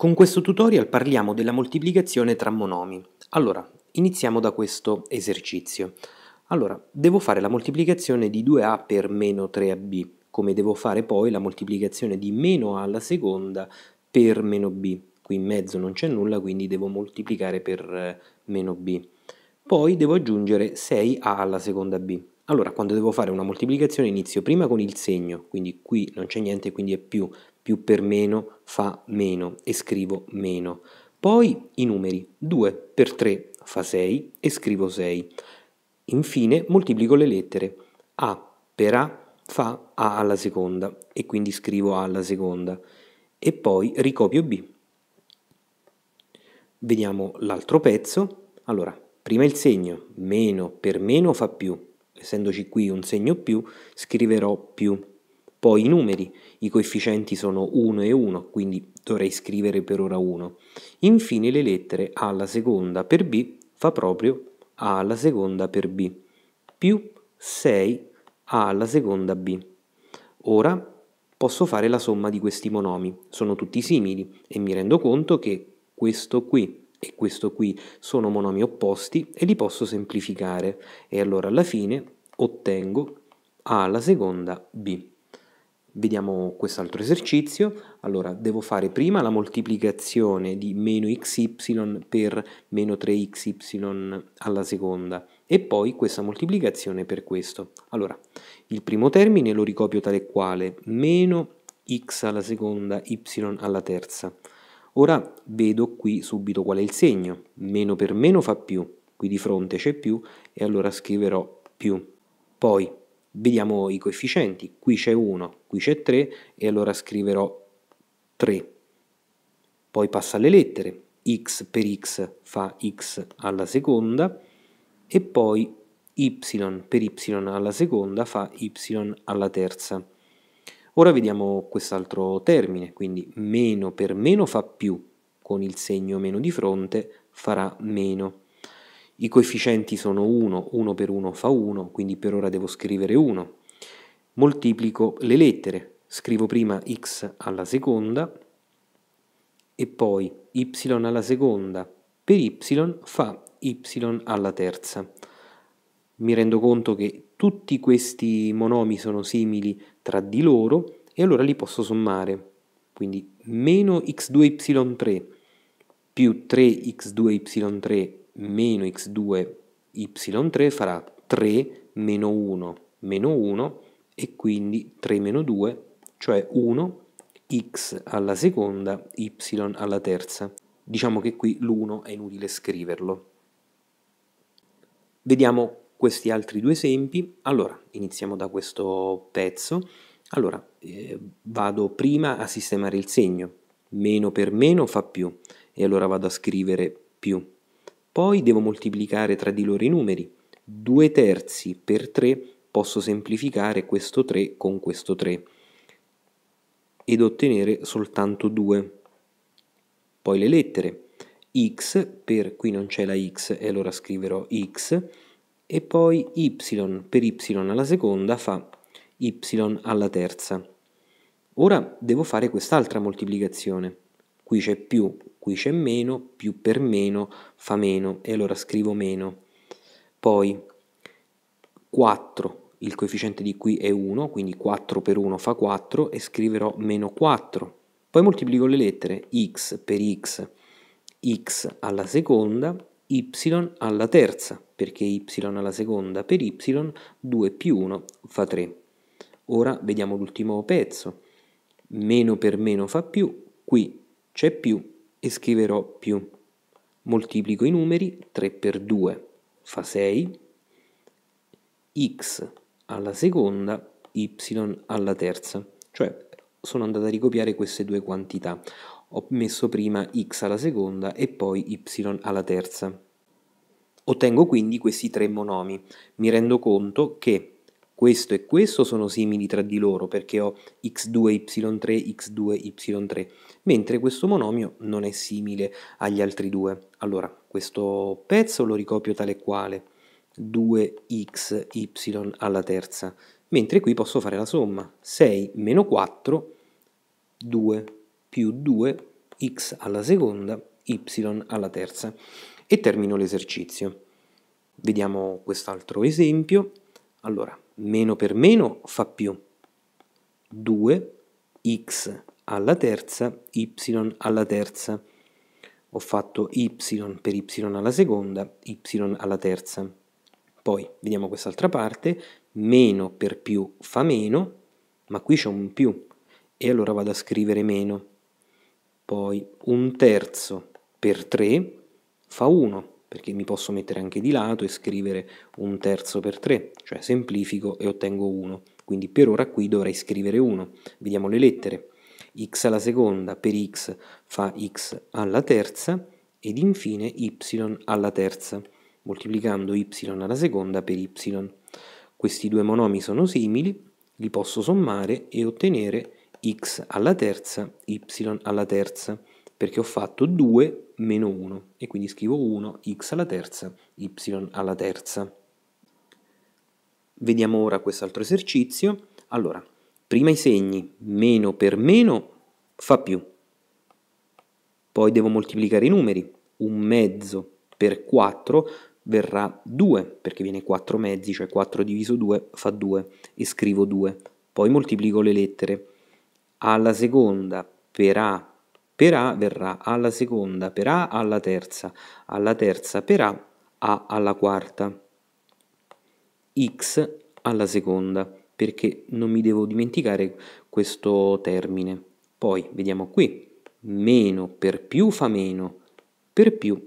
Con questo tutorial parliamo della moltiplicazione tra monomi. Allora, iniziamo da questo esercizio. Allora, devo fare la moltiplicazione di 2a per meno 3ab, come devo fare poi la moltiplicazione di meno a alla seconda per meno b. Qui in mezzo non c'è nulla, quindi devo moltiplicare per eh, meno b. Poi devo aggiungere 6a alla seconda b. Allora, quando devo fare una moltiplicazione inizio prima con il segno, quindi qui non c'è niente, quindi è più più per meno fa meno e scrivo meno. Poi i numeri 2 per 3 fa 6 e scrivo 6. Infine moltiplico le lettere A per A fa A alla seconda e quindi scrivo A alla seconda e poi ricopio B. Vediamo l'altro pezzo. Allora, prima il segno, meno per meno fa più. Essendoci qui un segno più, scriverò più. Poi i numeri, i coefficienti sono 1 e 1, quindi dovrei scrivere per ora 1. Infine le lettere A alla seconda per B fa proprio A alla seconda per B, più 6 A alla seconda B. Ora posso fare la somma di questi monomi, sono tutti simili e mi rendo conto che questo qui e questo qui sono monomi opposti e li posso semplificare e allora alla fine ottengo A alla seconda B. Vediamo quest'altro esercizio. Allora, devo fare prima la moltiplicazione di meno xy per meno 3xy alla seconda e poi questa moltiplicazione per questo. Allora, il primo termine lo ricopio tale quale, meno x alla seconda, y alla terza. Ora vedo qui subito qual è il segno. Meno per meno fa più, qui di fronte c'è più e allora scriverò più. Poi Vediamo i coefficienti, qui c'è 1, qui c'è 3 e allora scriverò 3. Poi passa alle lettere, x per x fa x alla seconda e poi y per y alla seconda fa y alla terza. Ora vediamo quest'altro termine, quindi meno per meno fa più, con il segno meno di fronte farà meno. I coefficienti sono 1, 1 per 1 fa 1, quindi per ora devo scrivere 1. Moltiplico le lettere, scrivo prima x alla seconda e poi y alla seconda per y fa y alla terza. Mi rendo conto che tutti questi monomi sono simili tra di loro e allora li posso sommare. Quindi meno x2y3 più 3x2y3 meno x2 y3 farà 3 meno 1 meno 1 e quindi 3 meno 2 cioè 1 x alla seconda y alla terza diciamo che qui l'1 è inutile scriverlo vediamo questi altri due esempi allora iniziamo da questo pezzo allora eh, vado prima a sistemare il segno meno per meno fa più e allora vado a scrivere più poi devo moltiplicare tra di loro i numeri. 2 terzi per 3 posso semplificare questo 3 con questo 3 ed ottenere soltanto 2. Poi le lettere x per qui non c'è la x e allora scriverò x e poi y per y alla seconda fa y alla terza. Ora devo fare quest'altra moltiplicazione qui c'è più, qui c'è meno, più per meno fa meno e allora scrivo meno. Poi 4, il coefficiente di qui è 1, quindi 4 per 1 fa 4 e scriverò meno 4. Poi moltiplico le lettere x per x, x alla seconda, y alla terza, perché y alla seconda per y, 2 più 1 fa 3. Ora vediamo l'ultimo pezzo. Meno per meno fa più, qui c'è più e scriverò più. Moltiplico i numeri 3 per 2 fa 6, x alla seconda, y alla terza. Cioè sono andato a ricopiare queste due quantità. Ho messo prima x alla seconda e poi y alla terza. Ottengo quindi questi tre monomi. Mi rendo conto che questo e questo sono simili tra di loro perché ho x2, y3, x2, y3, mentre questo monomio non è simile agli altri due. Allora, questo pezzo lo ricopio tale quale, 2 x y alla terza, mentre qui posso fare la somma, 6 meno 4, 2 più 2, x alla seconda, y alla terza. E termino l'esercizio. Vediamo quest'altro esempio. Allora, meno per meno fa più. 2x alla terza, y alla terza. Ho fatto y per y alla seconda, y alla terza. Poi vediamo quest'altra parte, meno per più fa meno, ma qui c'è un più, e allora vado a scrivere meno. Poi un terzo per 3 fa 1, perché mi posso mettere anche di lato e scrivere un terzo per 3, cioè semplifico e ottengo 1, quindi per ora qui dovrei scrivere 1. Vediamo le lettere, x alla seconda per x fa x alla terza ed infine y alla terza, moltiplicando y alla seconda per y. Questi due monomi sono simili, li posso sommare e ottenere x alla terza, y alla terza perché ho fatto 2 meno 1 e quindi scrivo 1 x alla terza, y alla terza. Vediamo ora quest'altro esercizio. Allora, prima i segni, meno per meno fa più. Poi devo moltiplicare i numeri, un mezzo per 4 verrà 2, perché viene 4 mezzi, cioè 4 diviso 2 fa 2, e scrivo 2. Poi moltiplico le lettere. Alla seconda per A per A verrà alla seconda, per A alla terza, alla terza per A, A alla quarta, X alla seconda, perché non mi devo dimenticare questo termine. Poi vediamo qui, meno per più fa meno, per più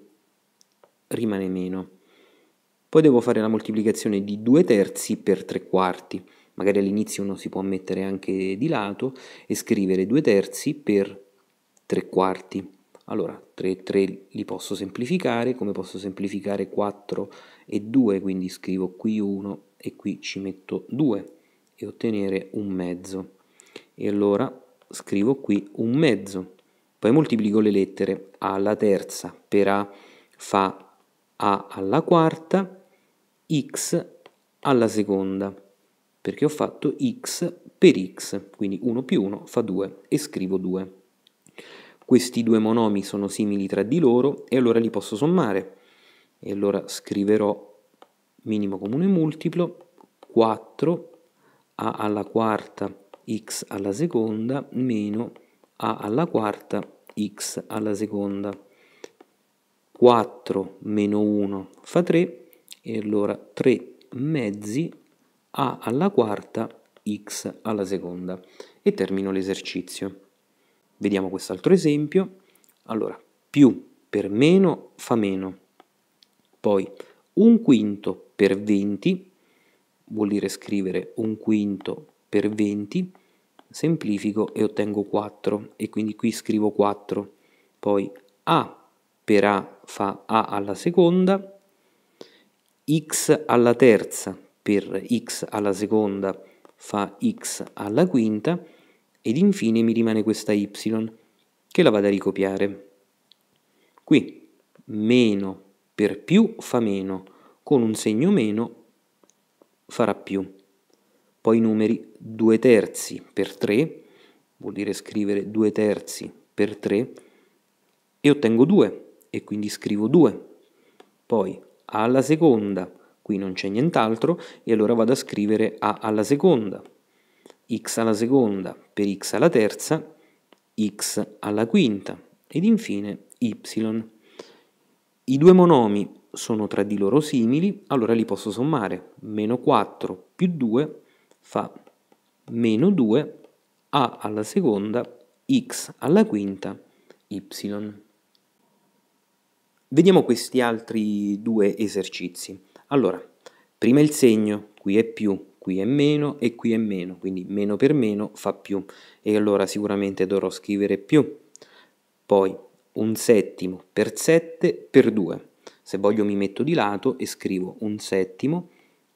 rimane meno. Poi devo fare la moltiplicazione di due terzi per tre quarti. Magari all'inizio uno si può mettere anche di lato e scrivere due terzi per 3 quarti. Allora 3 e 3 li posso semplificare, come posso semplificare 4 e 2, quindi scrivo qui 1 e qui ci metto 2 e ottenere un mezzo. E allora scrivo qui un mezzo. Poi moltiplico le lettere A alla terza per A fa A alla quarta, X alla seconda, perché ho fatto X per X, quindi 1 più 1 fa 2 e scrivo 2 questi due monomi sono simili tra di loro e allora li posso sommare. E allora scriverò minimo comune multiplo 4 a alla quarta x alla seconda meno a alla quarta x alla seconda. 4 meno 1 fa 3 e allora 3 mezzi a alla quarta x alla seconda. E termino l'esercizio. Vediamo quest'altro esempio. Allora, più per meno fa meno. Poi un quinto per 20 vuol dire scrivere un quinto per 20, semplifico e ottengo 4 e quindi qui scrivo 4. Poi A per A fa A alla seconda, X alla terza per X alla seconda fa X alla quinta ed infine mi rimane questa y che la vado a ricopiare. Qui meno per più fa meno, con un segno meno farà più. Poi numeri 2 terzi per 3, vuol dire scrivere 2 terzi per 3, e ottengo 2, e quindi scrivo 2. Poi A alla seconda, qui non c'è nient'altro, e allora vado a scrivere A alla seconda x alla seconda per x alla terza, x alla quinta ed infine y. I due monomi sono tra di loro simili, allora li posso sommare. Meno 4 più 2 fa meno 2 a alla seconda x alla quinta y. Vediamo questi altri due esercizi. Allora, prima il segno, qui è più, qui è meno e qui è meno, quindi meno per meno fa più e allora sicuramente dovrò scrivere più. Poi un settimo per 7 per 2. Se voglio mi metto di lato e scrivo un settimo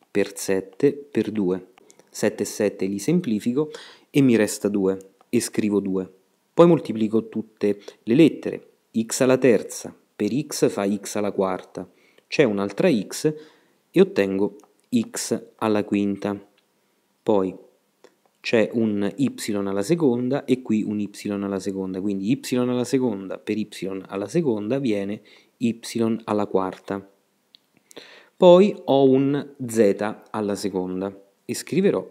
per 7 per 2. 7 e 7 li semplifico e mi resta 2 e scrivo 2. Poi moltiplico tutte le lettere, x alla terza, per x fa x alla quarta, c'è un'altra x e ottengo x alla quinta, poi c'è un y alla seconda e qui un y alla seconda, quindi y alla seconda per y alla seconda viene y alla quarta. Poi ho un z alla seconda e scriverò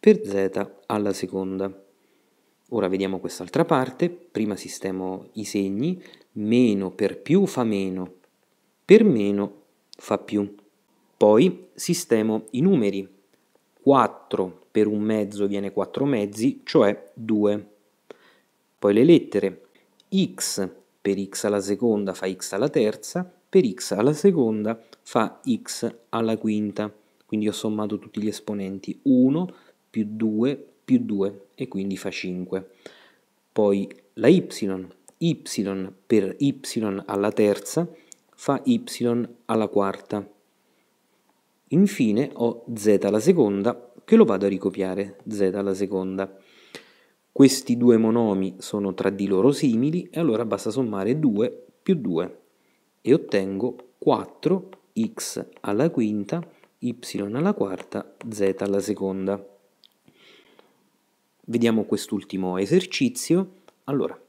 per z alla seconda. Ora vediamo quest'altra parte, prima sistemo i segni, meno per più fa meno, per meno fa più. Poi sistemo i numeri. 4 per un mezzo viene 4 mezzi, cioè 2. Poi le lettere. x per x alla seconda fa x alla terza, per x alla seconda fa x alla quinta. Quindi ho sommato tutti gli esponenti. 1 più 2 più 2 e quindi fa 5. Poi la y. y per y alla terza fa y alla quarta Infine ho z alla seconda che lo vado a ricopiare, z alla seconda. Questi due monomi sono tra di loro simili e allora basta sommare 2 più 2 e ottengo 4x alla quinta, y alla quarta, z alla seconda. Vediamo quest'ultimo esercizio. Allora,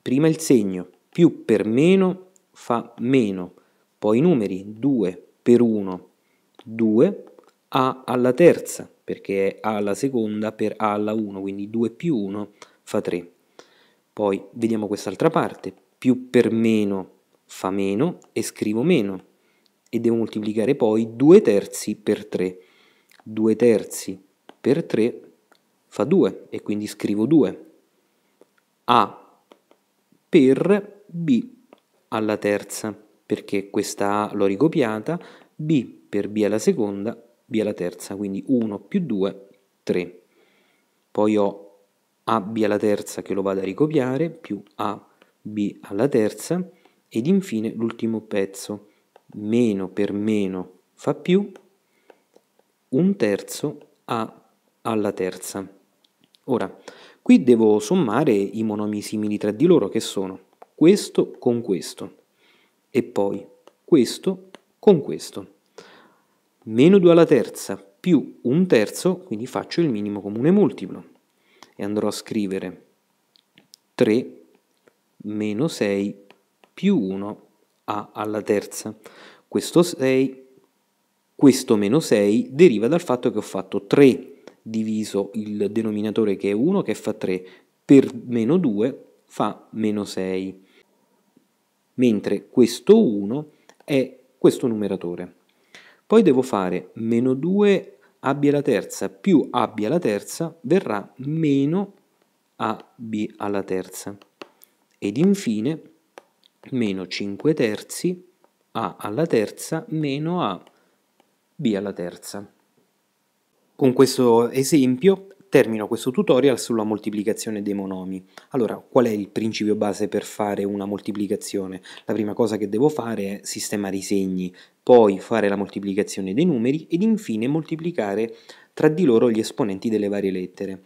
prima il segno, più per meno fa meno, poi i numeri 2 per 1 2 a alla terza, perché è a alla seconda per a alla 1, quindi 2 più 1 fa 3. Poi vediamo quest'altra parte, più per meno fa meno e scrivo meno e devo moltiplicare poi 2 terzi per 3. 2 terzi per 3 fa 2 e quindi scrivo 2. A per B alla terza, perché questa A l'ho ricopiata, B per b alla seconda, b alla terza, quindi 1 più 2, 3. Poi ho AB alla terza che lo vado a ricopiare, più AB alla terza, ed infine l'ultimo pezzo, meno per meno fa più, un terzo A alla terza. Ora, qui devo sommare i monomi simili tra di loro che sono questo con questo, e poi questo con questo meno 2 alla terza più un terzo, quindi faccio il minimo comune multiplo e andrò a scrivere 3 meno 6 più 1 a alla terza. Questo, 6, questo meno 6 deriva dal fatto che ho fatto 3 diviso il denominatore che è 1 che fa 3 per meno 2 fa meno 6 mentre questo 1 è questo numeratore poi devo fare meno 2 AB alla terza più AB alla terza verrà meno AB alla terza. Ed infine meno 5 terzi A alla terza meno A B alla terza. Con questo esempio termino questo tutorial sulla moltiplicazione dei monomi. Allora, qual è il principio base per fare una moltiplicazione? La prima cosa che devo fare è sistemare i segni, poi fare la moltiplicazione dei numeri ed infine moltiplicare tra di loro gli esponenti delle varie lettere.